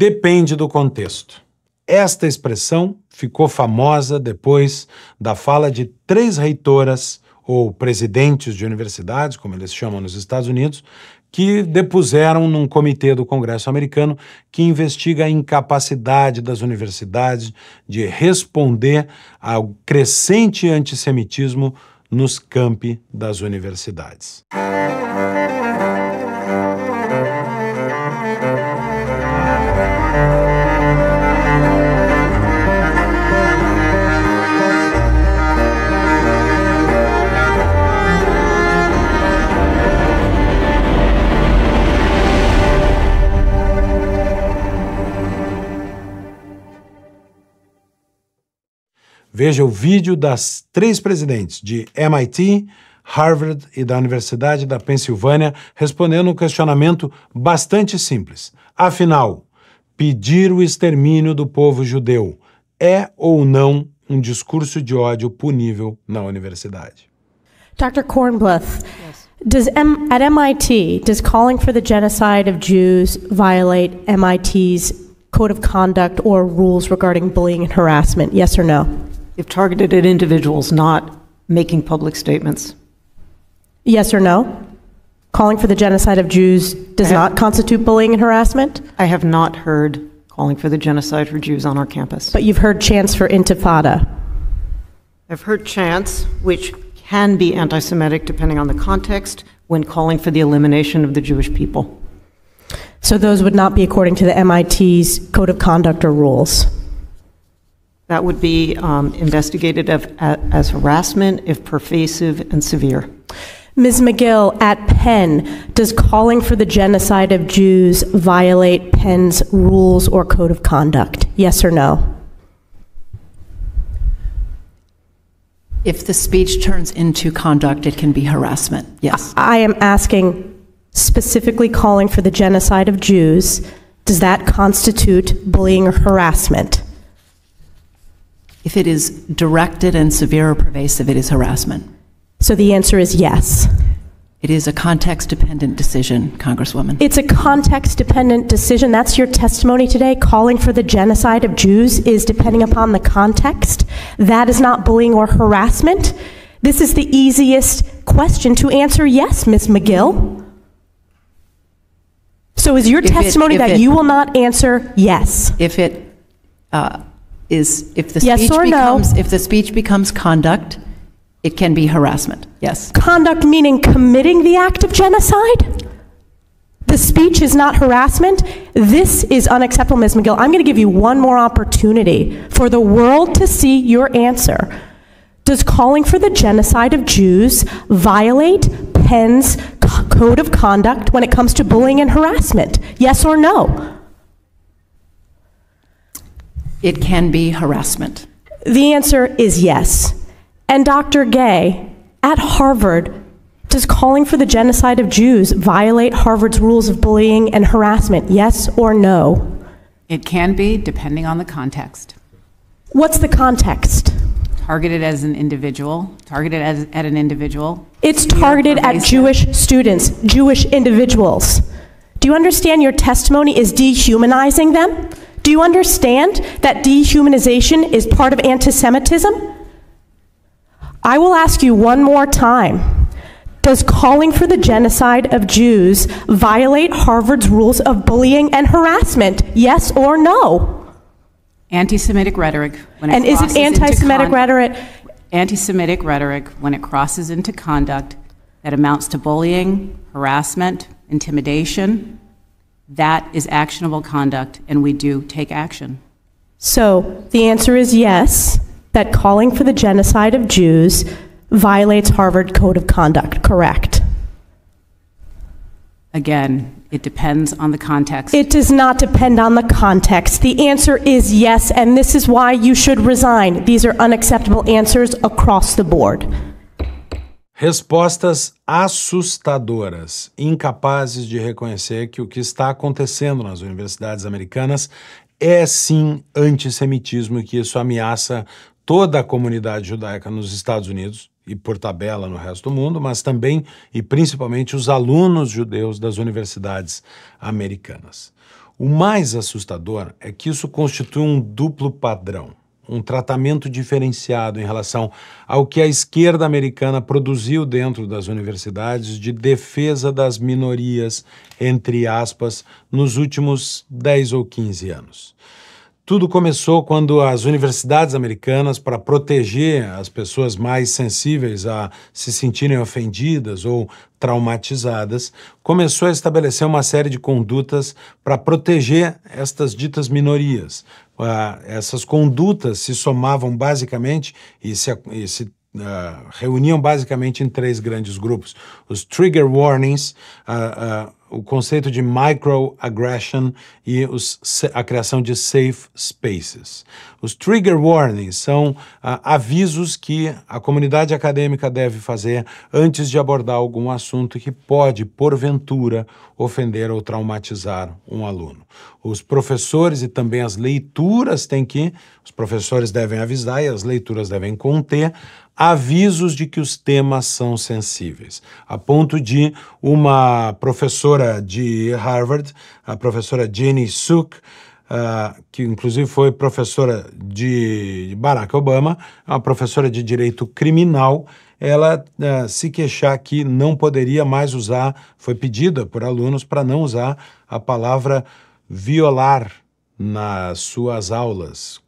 Depende do contexto. Esta expressão ficou famosa depois da fala de três reitoras ou presidentes de universidades, como eles chamam nos Estados Unidos, que depuseram num comitê do Congresso americano que investiga a incapacidade das universidades de responder ao crescente antissemitismo nos campi das universidades. Veja o vídeo das três presidentes de MIT, Harvard e da Universidade da Pensilvânia respondendo um questionamento bastante simples. Afinal, pedir o extermínio do povo judeu é ou não um discurso de ódio punível na universidade? Dr. Kornbluth, does M at MIT does calling for the genocide of Jews violate MIT's code of conduct or rules regarding bullying and harassment? Yes or no? if targeted at individuals not making public statements? Yes or no? Calling for the genocide of Jews does have, not constitute bullying and harassment? I have not heard calling for the genocide for Jews on our campus. But you've heard chants for intifada. I've heard chants, which can be anti Semitic depending on the context, when calling for the elimination of the Jewish people. So those would not be according to the MIT's code of conduct or rules? That would be um, investigated as harassment if pervasive and severe. Ms. McGill, at Penn, does calling for the genocide of Jews violate Penn's rules or code of conduct? Yes or no? If the speech turns into conduct, it can be harassment, yes. I am asking specifically calling for the genocide of Jews, does that constitute bullying or harassment? If it is directed and severe or pervasive, it is harassment. So the answer is yes. It is a context dependent decision, Congresswoman. It's a context dependent decision. That's your testimony today. Calling for the genocide of Jews is depending upon the context. That is not bullying or harassment. This is the easiest question to answer yes, Ms. McGill. So is your if testimony it, that it, you will not answer yes? If it uh, is if the Yes speech or no? becomes if the speech becomes conduct, it can be harassment. Yes. Conduct meaning committing the act of genocide? The speech is not harassment? This is unacceptable, Ms. McGill. I'm going to give you one more opportunity for the world to see your answer. Does calling for the genocide of Jews violate Penn's code of conduct when it comes to bullying and harassment? Yes or no? it can be harassment? The answer is yes. And Dr. Gay at Harvard does calling for the genocide of Jews violate Harvard's rules of bullying and harassment? Yes or no? It can be, depending on the context. What's the context? Targeted as an individual, targeted as, at an individual. It's targeted at Jewish students, Jewish individuals. Do you understand your testimony is dehumanizing them? Do you understand that dehumanization is part of anti Semitism? I will ask you one more time Does calling for the genocide of Jews violate Harvard's rules of bullying and harassment? Yes or no? Anti Semitic rhetoric. When it and is it anti Semitic rhetoric? Anti Semitic rhetoric, when it crosses into conduct that amounts to bullying, harassment, intimidation, that is actionable conduct, and we do take action. So the answer is yes, that calling for the genocide of Jews violates Harvard Code of Conduct, correct? Again, it depends on the context. It does not depend on the context. The answer is yes, and this is why you should resign. These are unacceptable answers across the board. Respostas assustadoras, incapazes de reconhecer que o que está acontecendo nas universidades americanas é sim antissemitismo e que isso ameaça toda a comunidade judaica nos Estados Unidos e por tabela no resto do mundo, mas também e principalmente os alunos judeus das universidades americanas. O mais assustador é que isso constitui um duplo padrão um tratamento diferenciado em relação ao que a esquerda americana produziu dentro das universidades de defesa das minorias, entre aspas, nos últimos 10 ou 15 anos. Tudo começou quando as universidades americanas, para proteger as pessoas mais sensíveis a se sentirem ofendidas ou traumatizadas, começou a estabelecer uma série de condutas para proteger estas ditas minorias. Uh, essas condutas se somavam basicamente e se, e se Uh, reuniam basicamente em três grandes grupos: os trigger warnings, uh, uh, o conceito de microaggression e os, a criação de safe spaces. Os trigger warnings são ah, avisos que a comunidade acadêmica deve fazer antes de abordar algum assunto que pode, porventura, ofender ou traumatizar um aluno. Os professores e também as leituras têm que, os professores devem avisar e as leituras devem conter avisos de que os temas são sensíveis, a ponto de uma professora de Harvard, a professora Jenny Suk, uh, que inclusive foi professora de Barack Obama, é uma professora de direito criminal, ela uh, se queixar que não poderia mais usar, foi pedida por alunos para não usar a palavra violar nas suas aulas.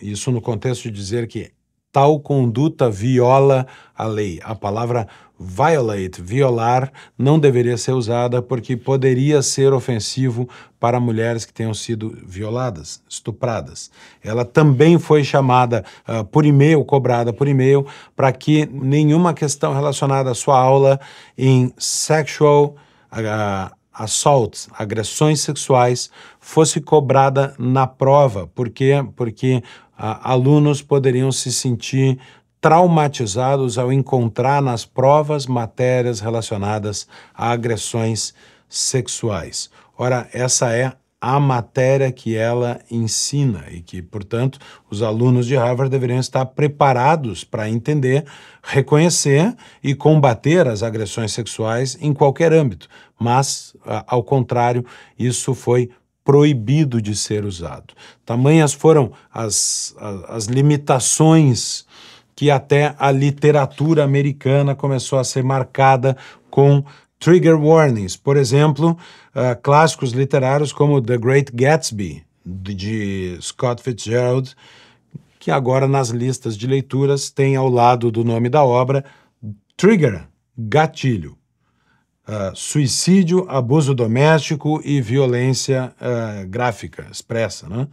Isso no contexto de dizer que tal conduta viola a lei. A palavra violar violate, violar, não deveria ser usada porque poderia ser ofensivo para mulheres que tenham sido violadas, estupradas. Ela também foi chamada uh, por e-mail, cobrada por e-mail, para que nenhuma questão relacionada à sua aula em sexual uh, agressões sexuais, fosse cobrada na prova, porque porque uh, ah, alunos poderiam se sentir traumatizados ao encontrar nas provas matérias relacionadas a agressões sexuais. Ora, essa é a matéria que ela ensina e que, portanto, os alunos de Harvard deveriam estar preparados para entender, reconhecer e combater as agressões sexuais em qualquer âmbito. Mas, ao contrário, isso foi proibido de ser usado. Tamanhas foram as, as, as limitações que até a literatura americana começou a ser marcada com trigger warnings. Por exemplo, uh, clássicos literários como The Great Gatsby, de Scott Fitzgerald, que agora nas listas de leituras tem ao lado do nome da obra trigger, gatilho. Uh, suicídio, abuso doméstico e violência uh, gráfica, expressa. Né?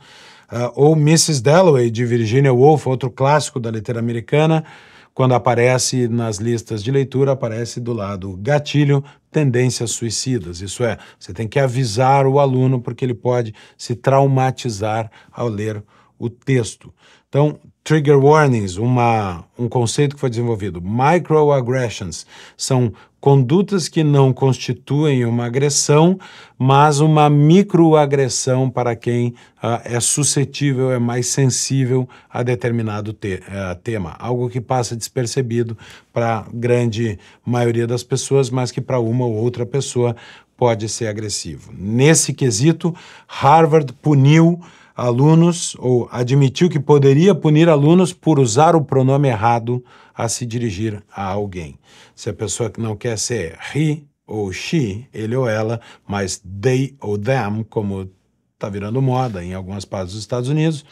Uh, ou Mrs. Dalloway, de Virginia Woolf, outro clássico da letra americana, quando aparece nas listas de leitura, aparece do lado gatilho, tendências suicidas. Isso é, você tem que avisar o aluno porque ele pode se traumatizar ao ler o texto. Então, trigger warnings, uma, um conceito que foi desenvolvido. Microaggressions são condutas que não constituem uma agressão, mas uma microagressão para quem uh, é suscetível, é mais sensível a determinado te uh, tema. Algo que passa despercebido para a grande maioria das pessoas, mas que para uma ou outra pessoa pode ser agressivo. Nesse quesito, Harvard puniu alunos ou admitiu que poderia punir alunos por usar o pronome errado a se dirigir a alguém. Se a pessoa que não quer ser he ou she, ele ou ela, mas they ou them, como está virando moda em algumas partes dos Estados Unidos,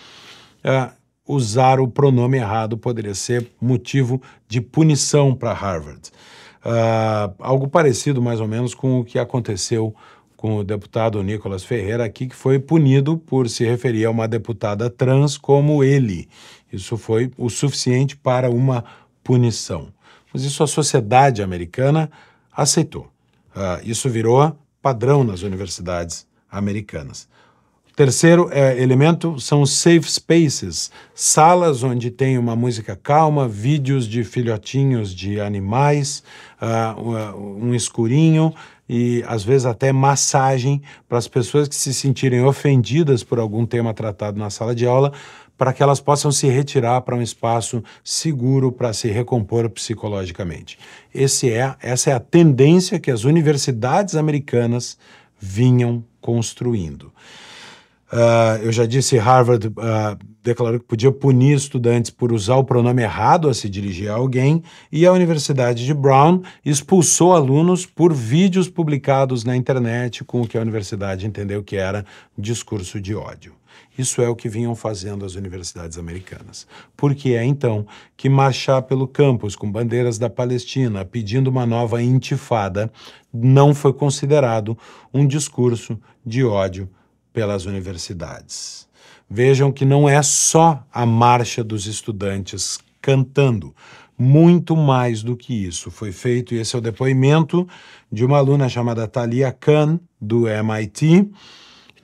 é, usar o pronome errado poderia ser motivo de punição para Harvard. Uh, algo parecido, mais ou menos, com o que aconteceu com o deputado Nicolas Ferreira aqui, que foi punido por se referir a uma deputada trans como ele. Isso foi o suficiente para uma punição. Mas isso a sociedade americana aceitou. Uh, isso virou padrão nas universidades americanas. Terceiro é, elemento são os safe spaces, salas onde tem uma música calma, vídeos de filhotinhos de animais, uh, um escurinho, e às vezes até massagem para as pessoas que se sentirem ofendidas por algum tema tratado na sala de aula, para que elas possam se retirar para um espaço seguro para se recompor psicologicamente. Esse é, essa é a tendência que as universidades americanas vinham construindo. Uh, eu já disse Harvard uh, declarou que podia punir estudantes por usar o pronome errado a se dirigir a alguém, e a Universidade de Brown expulsou alunos por vídeos publicados na internet com o que a universidade entendeu que era discurso de ódio. Isso é o que vinham fazendo as universidades americanas. Porque é então que marchar pelo campus com bandeiras da Palestina pedindo uma nova intifada não foi considerado um discurso de ódio pelas universidades. Vejam que não é só a marcha dos estudantes cantando. Muito mais do que isso foi feito, e esse é o depoimento de uma aluna chamada Thalia Khan, do MIT,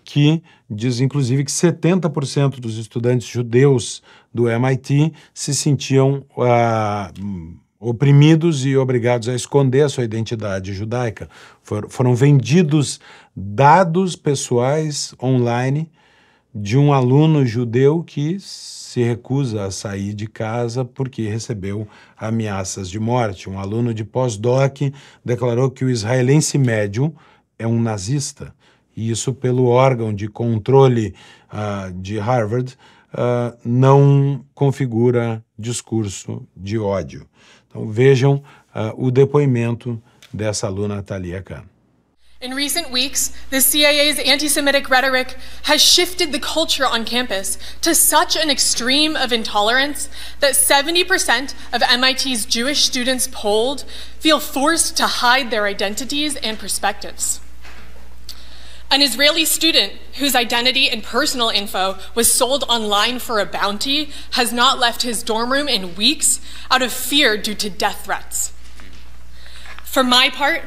que diz inclusive que 70% dos estudantes judeus do MIT se sentiam uh, oprimidos e obrigados a esconder a sua identidade judaica. For, foram vendidos dados pessoais online de um aluno judeu que se recusa a sair de casa porque recebeu ameaças de morte. Um aluno de pós-doc declarou que o israelense médio é um nazista. E isso, pelo órgão de controle uh, de Harvard, uh, não configura discurso de ódio. Então, vejam uh, o depoimento dessa aluna Thalia Khan. In recent weeks, the CIA's anti Semitic rhetoric has shifted the culture on campus to such an extreme of intolerance that 70% of MIT's Jewish students polled feel forced to hide their identities and perspectives. An Israeli student whose identity and personal info was sold online for a bounty has not left his dorm room in weeks out of fear due to death threats. For my part,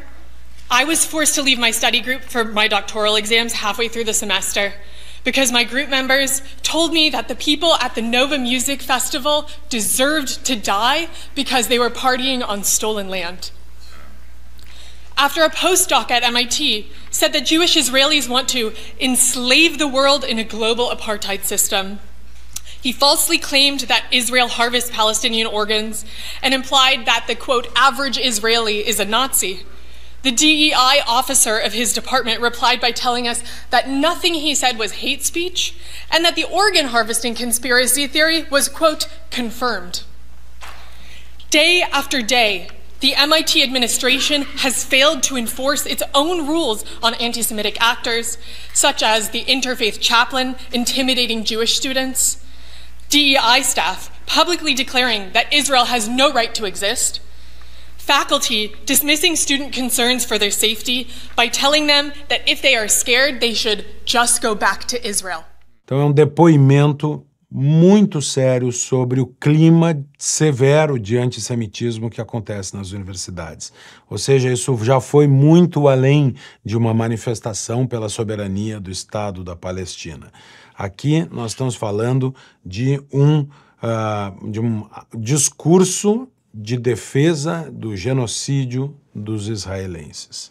I was forced to leave my study group for my doctoral exams halfway through the semester because my group members told me that the people at the Nova Music Festival deserved to die because they were partying on stolen land. After a postdoc at MIT said that Jewish Israelis want to enslave the world in a global apartheid system, he falsely claimed that Israel harvests Palestinian organs and implied that the quote, average Israeli is a Nazi. The DEI officer of his department replied by telling us that nothing he said was hate speech and that the organ harvesting conspiracy theory was, quote, confirmed. Day after day, the MIT administration has failed to enforce its own rules on anti Semitic actors, such as the interfaith chaplain intimidating Jewish students, DEI staff publicly declaring that Israel has no right to exist faculty dismissing student concerns for their safety by telling them that if they are scared, they should just go back to Israel. Então é um depoimento muito sério sobre o clima severo de antissemitismo que acontece nas universidades. Ou seja, isso já foi muito além de uma manifestação pela soberania do Estado da Palestina. Aqui nós estamos falando de um, uh, de um discurso de defesa do genocídio dos israelenses.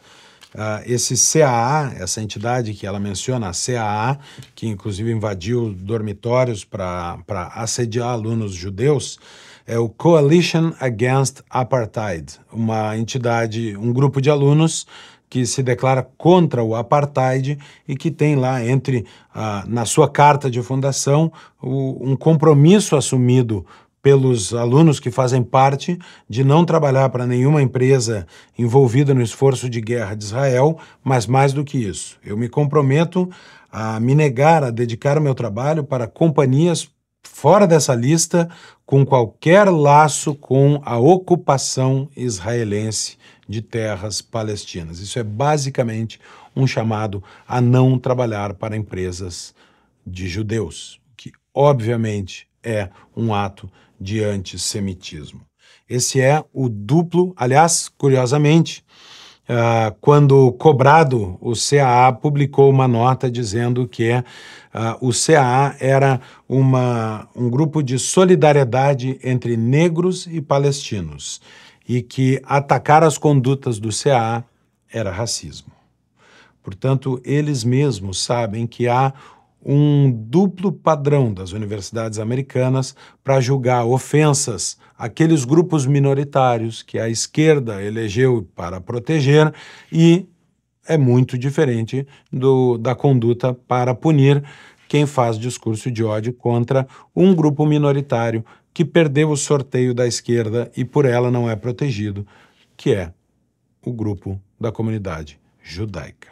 Uh, esse CAA, essa entidade que ela menciona, a CAA, que inclusive invadiu dormitórios para assediar alunos judeus, é o Coalition Against Apartheid, uma entidade, um grupo de alunos que se declara contra o apartheid e que tem lá entre ah, na sua carta de fundação o, um compromisso assumido pelos alunos que fazem parte de não trabalhar para nenhuma empresa envolvida no esforço de guerra de Israel, mas mais do que isso, eu me comprometo a me negar a dedicar o meu trabalho para companhias fora dessa lista com qualquer laço com a ocupação israelense de terras palestinas. Isso é basicamente um chamado a não trabalhar para empresas de judeus, que obviamente é um ato de antissemitismo. Esse é o duplo, aliás, curiosamente, Uh, quando cobrado, o CAA publicou uma nota dizendo que uh, o CAA era uma, um grupo de solidariedade entre negros e palestinos e que atacar as condutas do CAA era racismo. Portanto, eles mesmos sabem que há um duplo padrão das universidades americanas para julgar ofensas àqueles grupos minoritários que a esquerda elegeu para proteger e é muito diferente do, da conduta para punir quem faz discurso de ódio contra um grupo minoritário que perdeu o sorteio da esquerda e por ela não é protegido, que é o grupo da comunidade judaica.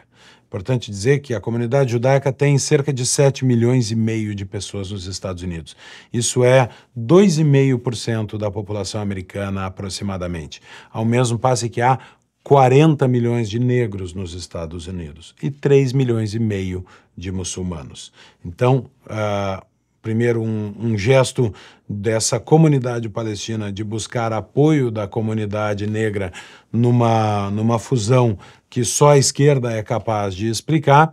Importante dizer que a comunidade judaica tem cerca de 7 milhões e meio de pessoas nos Estados Unidos. Isso é 2,5% da população americana, aproximadamente. Ao mesmo passo que há 40 milhões de negros nos Estados Unidos e 3 milhões e meio de muçulmanos. Então, uh, primeiro, um, um gesto dessa comunidade palestina de buscar apoio da comunidade negra numa, numa fusão que só a esquerda é capaz de explicar,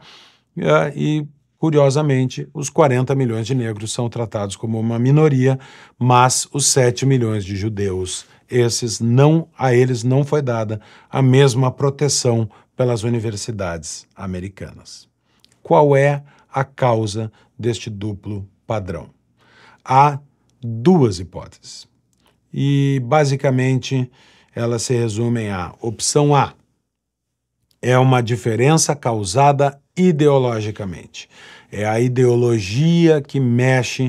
eh, e Curiosamente, os 40 milhões de negros são tratados como uma minoria, mas os 7 milhões de judeus, esses não a eles não foi dada a mesma proteção pelas universidades americanas. Qual é a causa deste duplo padrão. Há duas hipóteses. E, basicamente, elas se resumem a opção A. É uma diferença causada ideologicamente. É a ideologia que mexe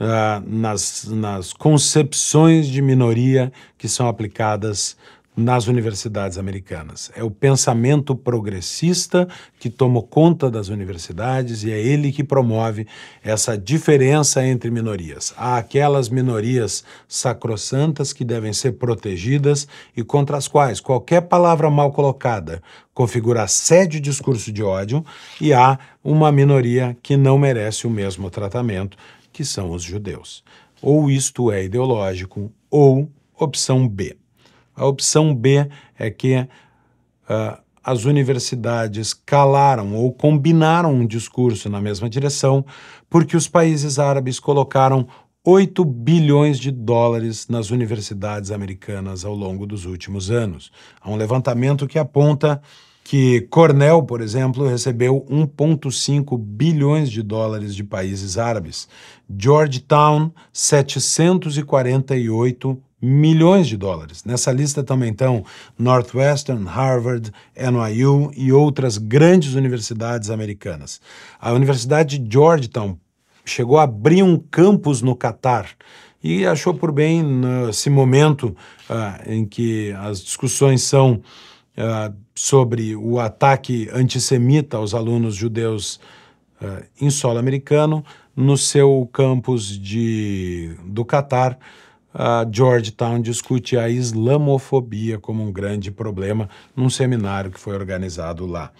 uh, nas, nas concepções de minoria que são aplicadas nas universidades americanas. É o pensamento progressista que tomou conta das universidades e é ele que promove essa diferença entre minorias. Há aquelas minorias sacrossantas que devem ser protegidas e contra as quais qualquer palavra mal colocada configura assédio e discurso de ódio, e há uma minoria que não merece o mesmo tratamento, que são os judeus. Ou isto é ideológico, ou opção B. A opção B é que uh, as universidades calaram ou combinaram um discurso na mesma direção, porque os países árabes colocaram 8 bilhões de dólares nas universidades americanas ao longo dos últimos anos. Há um levantamento que aponta que Cornell, por exemplo, recebeu 1,5 bilhões de dólares de países árabes, Georgetown, 748 milhões de dólares. Nessa lista também estão Northwestern, Harvard, NYU e outras grandes universidades americanas. A Universidade de Georgetown chegou a abrir um campus no Catar e achou por bem, nesse né, momento uh, em que as discussões são uh, sobre o ataque antissemita aos alunos judeus uh, em solo americano, no seu campus de, do Catar, a Georgetown discute a islamofobia como um grande problema num seminário que foi organizado lá.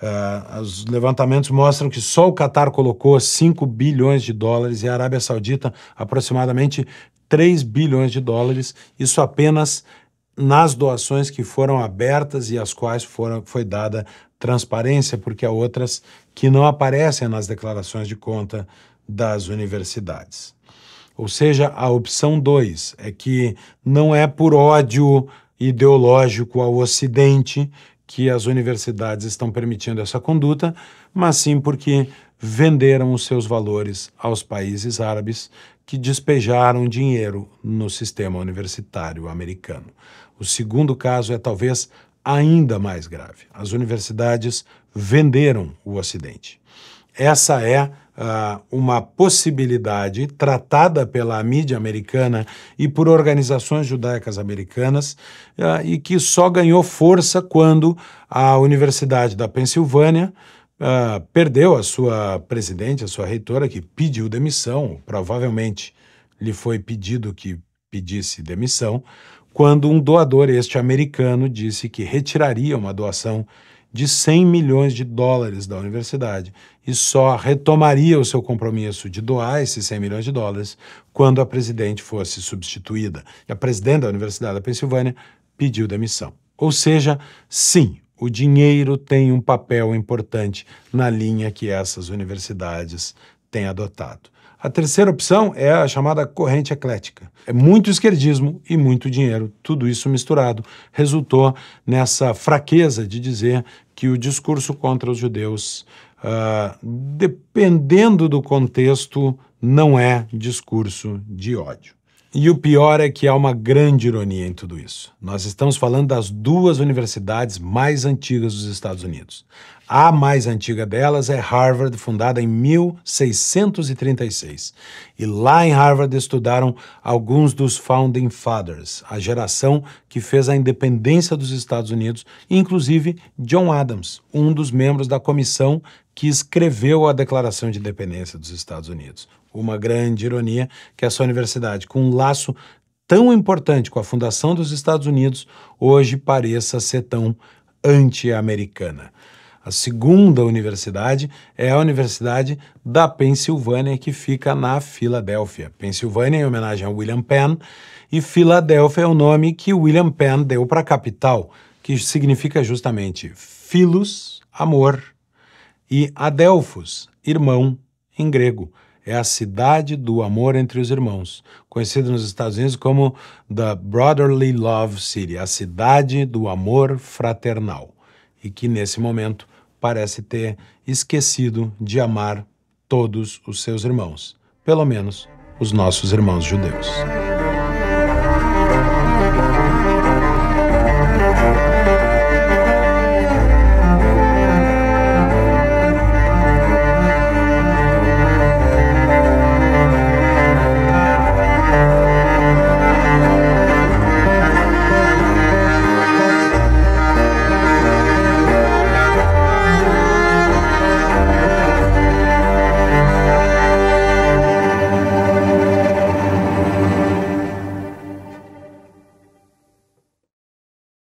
Uh, os levantamentos mostram que só o Catar colocou 5 bilhões de dólares e a Arábia Saudita aproximadamente 3 bilhões de dólares, isso apenas nas doações que foram abertas e às quais foram, foi dada transparência, porque há outras que não aparecem nas declarações de conta das universidades. Ou seja, a opção 2 é que não é por ódio ideológico ao Ocidente que as universidades estão permitindo essa conduta, mas sim porque venderam os seus valores aos países árabes que despejaram dinheiro no sistema universitário americano. O segundo caso é talvez ainda mais grave. As universidades venderam o Ocidente. Essa é uh, uma possibilidade tratada pela mídia americana e por organizações judaicas americanas uh, e que só ganhou força quando a Universidade da Pensilvânia uh, perdeu a sua presidente, a sua reitora, que pediu demissão, provavelmente lhe foi pedido que pedisse demissão, quando um doador, este americano, disse que retiraria uma doação de 100 milhões de dólares da universidade e só retomaria o seu compromisso de doar esses 100 milhões de dólares quando a presidente fosse substituída. E a presidente da Universidade da Pensilvânia pediu demissão. Ou seja, sim, o dinheiro tem um papel importante na linha que essas universidades têm adotado. A terceira opção é a chamada corrente eclética. É muito esquerdismo e muito dinheiro, tudo isso misturado, resultou nessa fraqueza de dizer que o discurso contra os judeus Uh, dependendo do contexto, não é discurso de ódio. E o pior é que há uma grande ironia em tudo isso. Nós estamos falando das duas universidades mais antigas dos Estados Unidos. A mais antiga delas é Harvard, fundada em 1636. E lá em Harvard estudaram alguns dos Founding Fathers, a geração que fez a independência dos Estados Unidos, inclusive John Adams, um dos membros da comissão que escreveu a Declaração de Independência dos Estados Unidos. Uma grande ironia que essa universidade, com um laço tão importante com a fundação dos Estados Unidos, hoje pareça ser tão anti-americana. A segunda universidade é a Universidade da Pensilvânia, que fica na Filadélfia. Pensilvânia em homenagem a William Penn, e Filadélfia é o nome que William Penn deu para a capital, que significa justamente filos, amor e Adelphos, irmão, em grego. É a cidade do amor entre os irmãos, conhecida nos Estados Unidos como The Brotherly Love City, a cidade do amor fraternal, e que nesse momento parece ter esquecido de amar todos os seus irmãos, pelo menos os nossos irmãos judeus.